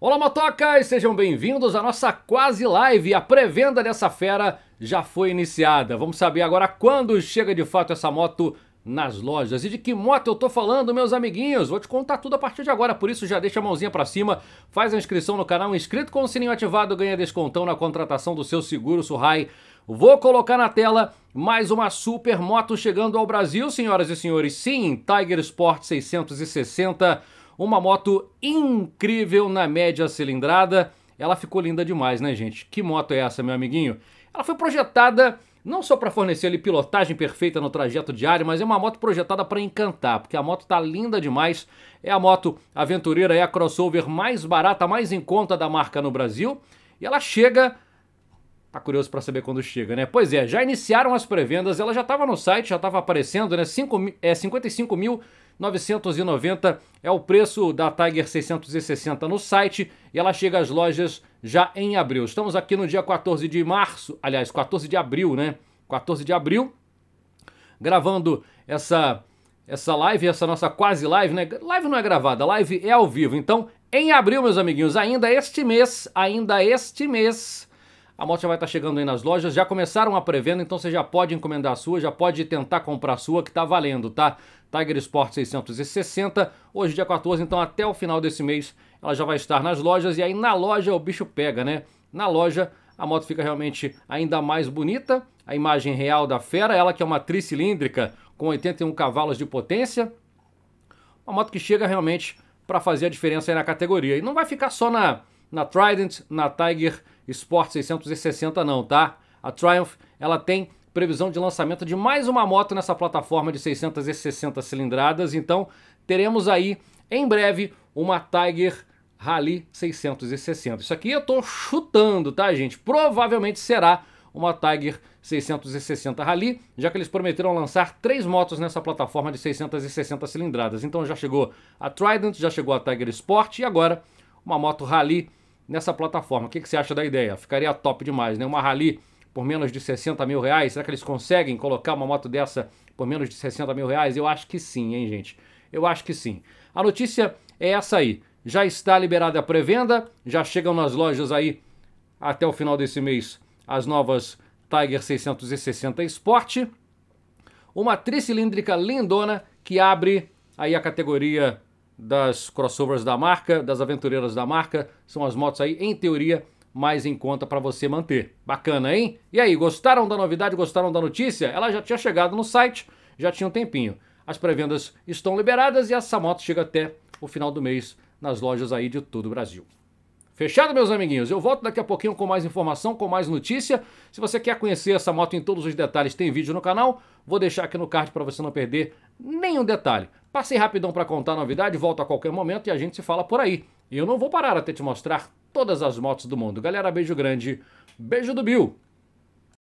Olá, motocas! Sejam bem-vindos à nossa quase live. A pré-venda dessa fera já foi iniciada. Vamos saber agora quando chega de fato essa moto nas lojas. E de que moto eu tô falando, meus amiguinhos? Vou te contar tudo a partir de agora, por isso já deixa a mãozinha para cima, faz a inscrição no canal, inscrito com o sininho ativado, ganha descontão na contratação do seu seguro Surrai. Vou colocar na tela mais uma super moto chegando ao Brasil, senhoras e senhores. Sim, Tiger Sport 660 uma moto incrível na média cilindrada. Ela ficou linda demais, né, gente? Que moto é essa, meu amiguinho? Ela foi projetada não só para fornecer ali pilotagem perfeita no trajeto diário, mas é uma moto projetada para encantar, porque a moto tá linda demais. É a moto aventureira, é a crossover mais barata, mais em conta da marca no Brasil. E ela chega Tá curioso para saber quando chega, né? Pois é, já iniciaram as pré-vendas, ela já estava no site, já estava aparecendo, né? é, 55.990 é o preço da Tiger 660 no site e ela chega às lojas já em abril. Estamos aqui no dia 14 de março, aliás, 14 de abril, né? 14 de abril, gravando essa essa live, essa nossa quase live, né? Live não é gravada, live é ao vivo. Então, em abril, meus amiguinhos, ainda este mês, ainda este mês, a moto já vai estar tá chegando aí nas lojas, já começaram a pré-venda, então você já pode encomendar a sua, já pode tentar comprar a sua, que está valendo, tá? Tiger Sport 660, hoje dia 14, então até o final desse mês ela já vai estar nas lojas e aí na loja o bicho pega, né? Na loja a moto fica realmente ainda mais bonita, a imagem real da fera, ela que é uma tricilíndrica com 81 cavalos de potência, uma moto que chega realmente para fazer a diferença aí na categoria. E não vai ficar só na na Trident, na Tiger Sport 660 não, tá? A Triumph, ela tem previsão de lançamento de mais uma moto nessa plataforma de 660 cilindradas, então teremos aí em breve uma Tiger Rally 660. Isso aqui eu tô chutando, tá, gente? Provavelmente será uma Tiger 660 Rally, já que eles prometeram lançar três motos nessa plataforma de 660 cilindradas. Então já chegou a Trident, já chegou a Tiger Sport e agora uma moto Rally nessa plataforma. O que, que você acha da ideia? Ficaria top demais, né? Uma Rally por menos de 60 mil reais? Será que eles conseguem colocar uma moto dessa por menos de 60 mil reais? Eu acho que sim, hein, gente? Eu acho que sim. A notícia é essa aí. Já está liberada a pré-venda, já chegam nas lojas aí até o final desse mês as novas Tiger 660 Sport. Uma tricilíndrica lindona que abre aí a categoria das crossovers da marca, das aventureiras da marca. São as motos aí, em teoria, mais em conta para você manter. Bacana, hein? E aí, gostaram da novidade? Gostaram da notícia? Ela já tinha chegado no site, já tinha um tempinho. As pré-vendas estão liberadas e essa moto chega até o final do mês nas lojas aí de todo o Brasil. Fechado, meus amiguinhos? Eu volto daqui a pouquinho com mais informação, com mais notícia. Se você quer conhecer essa moto em todos os detalhes, tem vídeo no canal. Vou deixar aqui no card para você não perder nenhum detalhe. Passei rapidão para contar a novidade, volto a qualquer momento e a gente se fala por aí. E eu não vou parar até te mostrar todas as motos do mundo. Galera, beijo grande. Beijo do Bill.